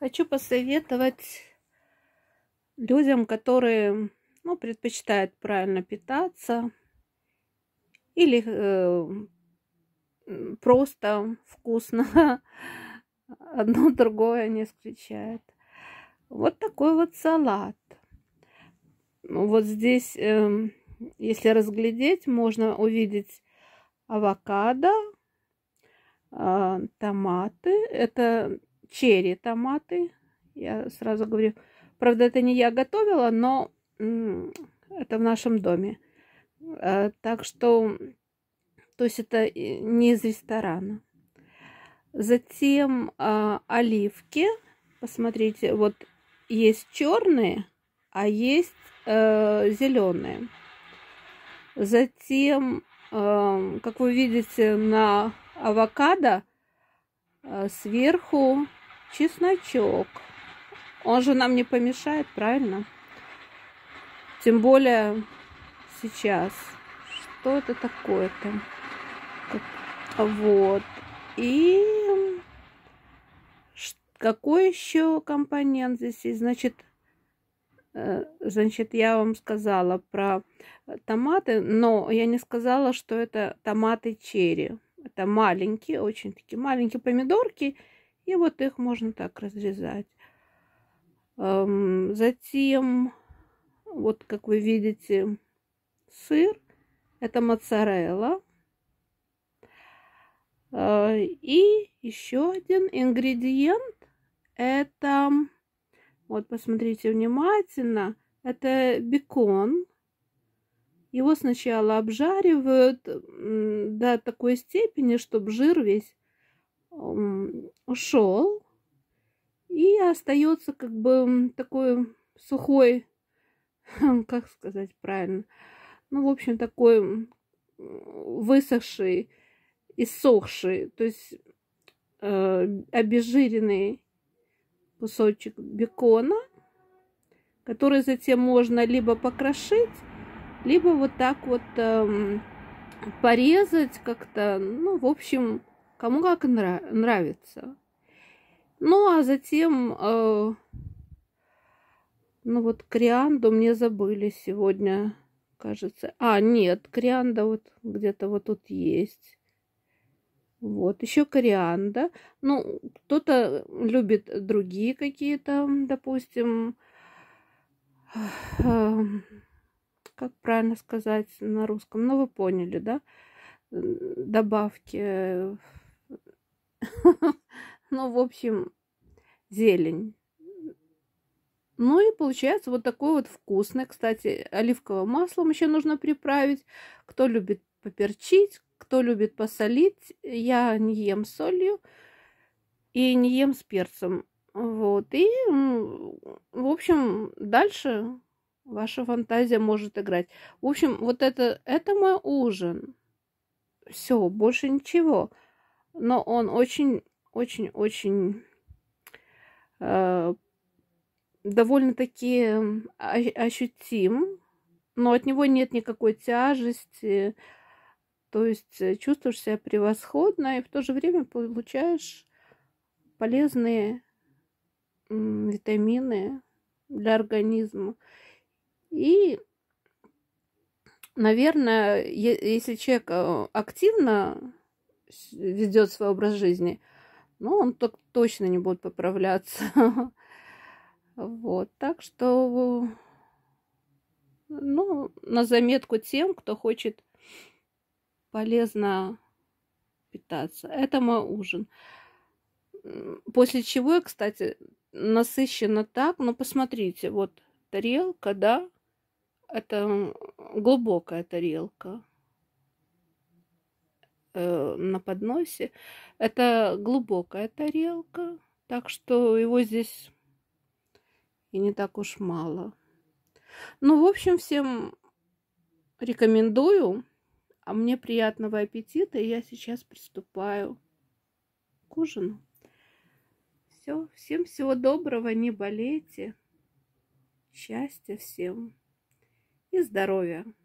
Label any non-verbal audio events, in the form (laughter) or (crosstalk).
Хочу посоветовать людям, которые ну, предпочитают правильно питаться или э, просто вкусно. (laughs) Одно другое не исключает. Вот такой вот салат. Ну, вот здесь, э, если разглядеть, можно увидеть авокадо, э, томаты. Это черри томаты. Я сразу говорю, правда, это не я готовила, но это в нашем доме. Э, так что, то есть это э, не из ресторана. Затем а, оливки. Посмотрите, вот есть черные, а есть э, зеленые. Затем, как вы видите, на авокадо сверху чесночок. Он же нам не помешает, правильно? Тем более сейчас. Что это такое-то? Вот. И какой еще компонент здесь есть? Значит, э, Значит, я вам сказала про томаты, но я не сказала, что это томаты черри. Это маленькие, очень такие маленькие помидорки. И вот их можно так разрезать. Эм, затем, вот как вы видите, сыр. Это моцарелла. Э, и еще один ингредиент это, вот посмотрите внимательно, это бекон. Его сначала обжаривают до такой степени, чтобы жир весь ушел, и остается как бы такой сухой, (laughs) как сказать правильно, ну, в общем, такой высохший, и сохший то есть э, обезжиренный кусочек бекона, который затем можно либо покрошить, либо вот так вот э, порезать как-то, ну, в общем, кому как нрав нравится. Ну, а затем, э, ну вот корианду мне забыли сегодня, кажется. А, нет, корианда вот где-то вот тут есть. Вот, еще корианда. Ну, кто-то любит другие какие-то, допустим, э, как правильно сказать на русском, ну вы поняли, да, добавки э, (laughs) Ну, в общем, зелень. Ну и получается вот такой вот вкусный. Кстати, оливковым маслом еще нужно приправить. Кто любит поперчить, кто любит посолить. Я не ем солью и не ем с перцем. Вот. И, в общем, дальше ваша фантазия может играть. В общем, вот это, это мой ужин. Все, больше ничего но он очень-очень-очень э, довольно-таки ощутим, но от него нет никакой тяжести, то есть э, чувствуешь себя превосходно и в то же время получаешь полезные витамины для организма. И, наверное, если человек э, активно ведет свой образ жизни. Но он так точно не будет поправляться. (laughs) Вот, так что, ну, на заметку тем, кто хочет полезно питаться. Это мой ужин. После чего я, кстати, насыщена так, но ну, посмотрите, вот тарелка, да, это глубокая тарелка. Э, на подносе. Это глубокая тарелка, так что его здесь и не так уж мало. Ну, в общем, всем рекомендую. А мне приятного аппетита, и я сейчас приступаю к ужину. Все, всем всего доброго, не болейте. Счастья всем и здоровья.